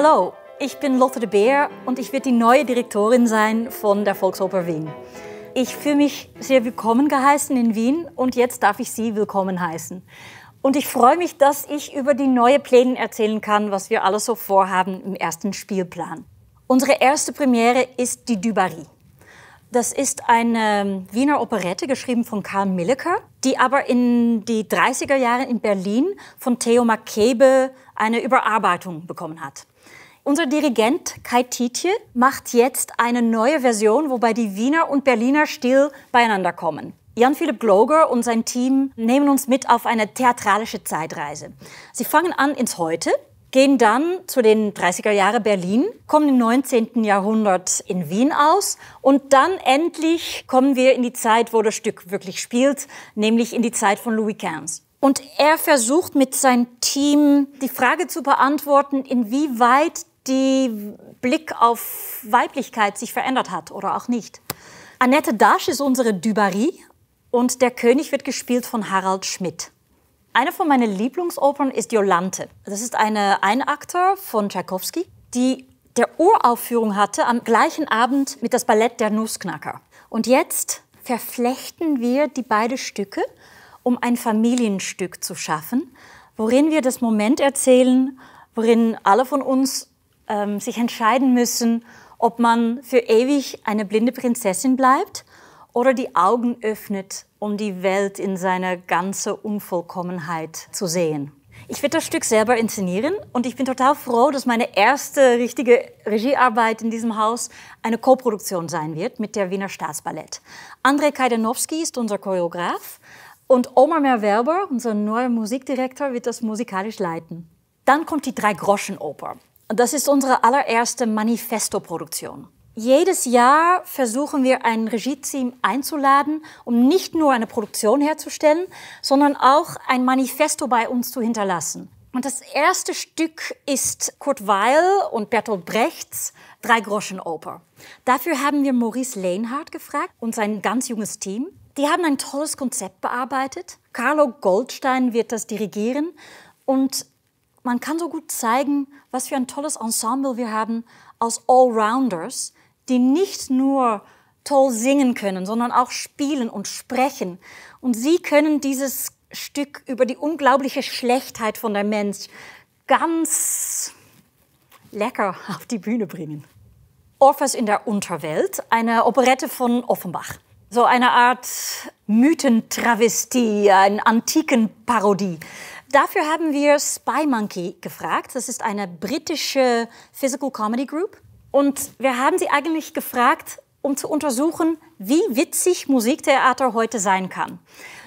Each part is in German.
Hallo, ich bin Lotte de Beer und ich werde die neue Direktorin sein von der Volksoper Wien. Ich fühle mich sehr willkommen geheißen in Wien und jetzt darf ich Sie willkommen heißen. Und ich freue mich, dass ich über die neuen Pläne erzählen kann, was wir alles so vorhaben im ersten Spielplan. Unsere erste Premiere ist die Dubarry. Das ist eine ähm, Wiener Operette, geschrieben von Karl Millecker die aber in die 30er Jahre in Berlin von Theo Makebe eine Überarbeitung bekommen hat. Unser Dirigent Kai Tietje macht jetzt eine neue Version, wobei die Wiener und Berliner still beieinander kommen. Jan-Philipp Gloger und sein Team nehmen uns mit auf eine theatralische Zeitreise. Sie fangen an ins Heute gehen dann zu den 30er Jahre Berlin, kommen im 19. Jahrhundert in Wien aus und dann endlich kommen wir in die Zeit, wo das Stück wirklich spielt, nämlich in die Zeit von Louis XV. Und er versucht mit seinem Team die Frage zu beantworten, inwieweit die Blick auf Weiblichkeit sich verändert hat oder auch nicht. Annette Dasch ist unsere Dubarry und der König wird gespielt von Harald Schmidt. Eine von meinen Lieblingsopern ist Jolante. Das ist eine Einakter von Tchaikovsky, die der Uraufführung hatte am gleichen Abend mit das Ballett der Nussknacker. Und jetzt verflechten wir die beiden Stücke, um ein Familienstück zu schaffen, worin wir das Moment erzählen, worin alle von uns ähm, sich entscheiden müssen, ob man für ewig eine blinde Prinzessin bleibt oder die Augen öffnet um die Welt in seiner ganzen Unvollkommenheit zu sehen. Ich werde das Stück selber inszenieren und ich bin total froh, dass meine erste richtige Regiearbeit in diesem Haus eine Koproduktion sein wird mit der Wiener Staatsballett. Andrei Kajdanowski ist unser Choreograf und Omar Merwerber, unser neuer Musikdirektor, wird das musikalisch leiten. Dann kommt die Drei-Groschen-Oper. Das ist unsere allererste Manifesto-Produktion. Jedes Jahr versuchen wir ein Regie-Team einzuladen, um nicht nur eine Produktion herzustellen, sondern auch ein Manifesto bei uns zu hinterlassen. Und das erste Stück ist Kurt Weil und Bertolt Brechts Drei-Groschen-Oper. Dafür haben wir Maurice Lehnhardt gefragt und sein ganz junges Team. Die haben ein tolles Konzept bearbeitet. Carlo Goldstein wird das dirigieren. Und man kann so gut zeigen, was für ein tolles Ensemble wir haben aus Allrounders, die nicht nur toll singen können, sondern auch spielen und sprechen. Und sie können dieses Stück über die unglaubliche Schlechtheit von der Mensch ganz lecker auf die Bühne bringen. Orpheus in der Unterwelt, eine Operette von Offenbach. So eine Art Mythentravestie, eine antiken Parodie. Dafür haben wir Spy Monkey gefragt. Das ist eine britische Physical Comedy Group. Und wir haben sie eigentlich gefragt, um zu untersuchen, wie witzig Musiktheater heute sein kann.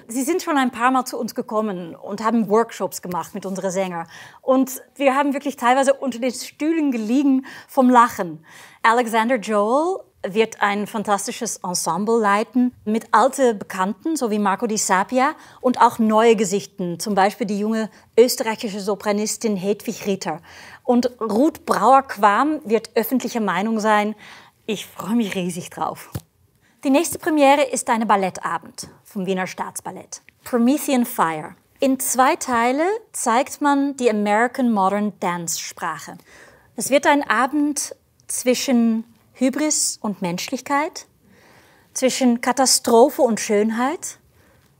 Sie sind schon ein paar Mal zu uns gekommen und haben Workshops gemacht mit unseren Sängern. Und wir haben wirklich teilweise unter den Stühlen gelegen vom Lachen. Alexander Joel wird ein fantastisches Ensemble leiten mit alten Bekannten, so wie Marco Di Sapia, und auch neue Gesichten, zum Beispiel die junge österreichische Sopranistin Hedwig Ritter. Und Ruth Brauer-Quam wird öffentliche Meinung sein. Ich freue mich riesig drauf. Die nächste Premiere ist eine Ballettabend vom Wiener Staatsballett. Promethean Fire. In zwei Teile zeigt man die American Modern Dance Sprache. Es wird ein Abend zwischen Hybris und Menschlichkeit, zwischen Katastrophe und Schönheit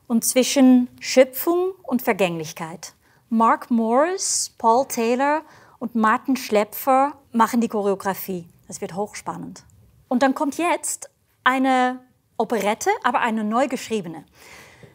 und zwischen Schöpfung und Vergänglichkeit. Mark Morris, Paul Taylor und Martin Schlepfer machen die Choreografie. Das wird hochspannend. Und dann kommt jetzt eine Operette, aber eine neu geschriebene.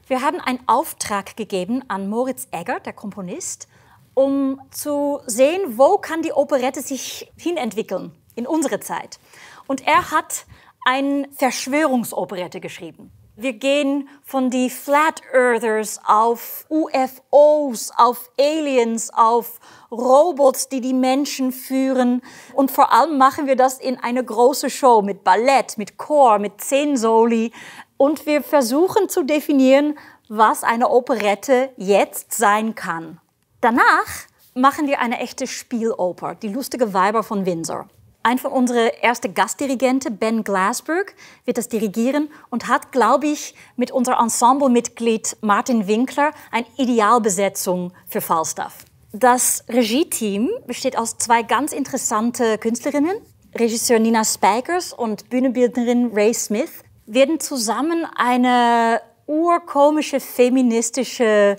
Wir haben einen Auftrag gegeben an Moritz Egger, der Komponist, um zu sehen, wo kann die Operette sich hinentwickeln in unsere Zeit. Und er hat eine Verschwörungsoperette geschrieben. Wir gehen von die Flat Earthers auf UFOs, auf Aliens, auf Robots, die die Menschen führen. Und vor allem machen wir das in eine große Show mit Ballett, mit Chor, mit Zehn Soli. Und wir versuchen zu definieren, was eine Operette jetzt sein kann. Danach machen wir eine echte Spieloper, die lustige Weiber von Windsor. Ein von unseren ersten Gastdirigenten, Ben Glasberg, wird das dirigieren und hat, glaube ich, mit unserem Ensemblemitglied Martin Winkler eine Idealbesetzung für Falstaff. Das Regie-Team besteht aus zwei ganz interessanten Künstlerinnen, Regisseur Nina Spikers und Bühnenbildnerin Ray Smith, werden zusammen eine urkomische feministische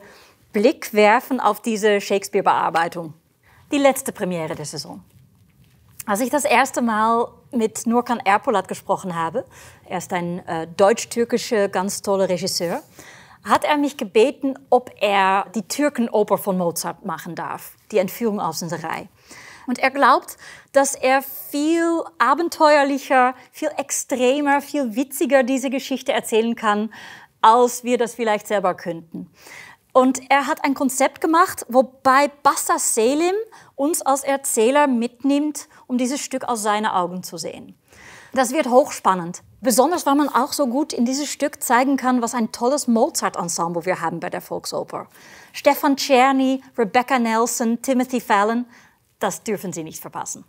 Blick werfen auf diese Shakespeare-Bearbeitung. Die letzte Premiere der Saison. Als ich das erste Mal mit Nurkan Erpolat gesprochen habe, er ist ein äh, deutsch-türkischer ganz toller Regisseur, hat er mich gebeten, ob er die Türkenoper von Mozart machen darf, die Entführung aus Reihe. Und er glaubt, dass er viel abenteuerlicher, viel extremer, viel witziger diese Geschichte erzählen kann, als wir das vielleicht selber könnten. Und er hat ein Konzept gemacht, wobei Bassa Selim uns als Erzähler mitnimmt, um dieses Stück aus seinen Augen zu sehen. Das wird hochspannend. Besonders, weil man auch so gut in dieses Stück zeigen kann, was ein tolles Mozart-Ensemble wir haben bei der Volksoper. Stefan Czerny, Rebecca Nelson, Timothy Fallon, das dürfen Sie nicht verpassen.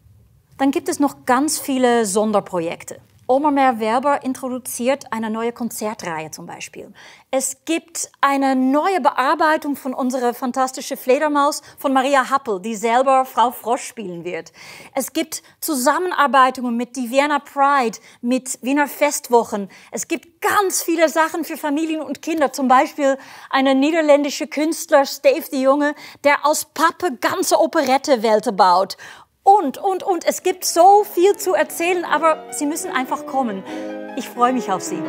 Dann gibt es noch ganz viele Sonderprojekte. Omermer Werber introduziert eine neue Konzertreihe zum Beispiel. Es gibt eine neue Bearbeitung von unserer fantastischen Fledermaus von Maria Happel, die selber Frau Frosch spielen wird. Es gibt Zusammenarbeitungen mit die Vienna Pride, mit Wiener Festwochen. Es gibt ganz viele Sachen für Familien und Kinder. Zum Beispiel eine niederländische Künstler, Steve de Junge, der aus Pappe ganze Operette-Welte baut und, und, und. Es gibt so viel zu erzählen, aber Sie müssen einfach kommen. Ich freue mich auf Sie.